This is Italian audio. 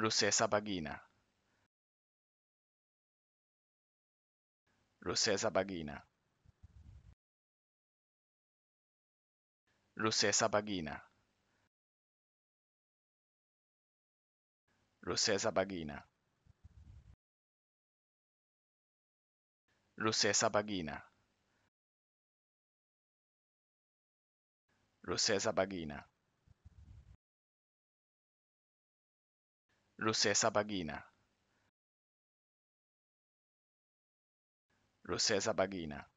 José Sabaguina. José Sabaguina. José Sabaguina. José Sabaguina. José Sabaguina. José Sabaguina. Lucesa bagina. Lucesa bagina.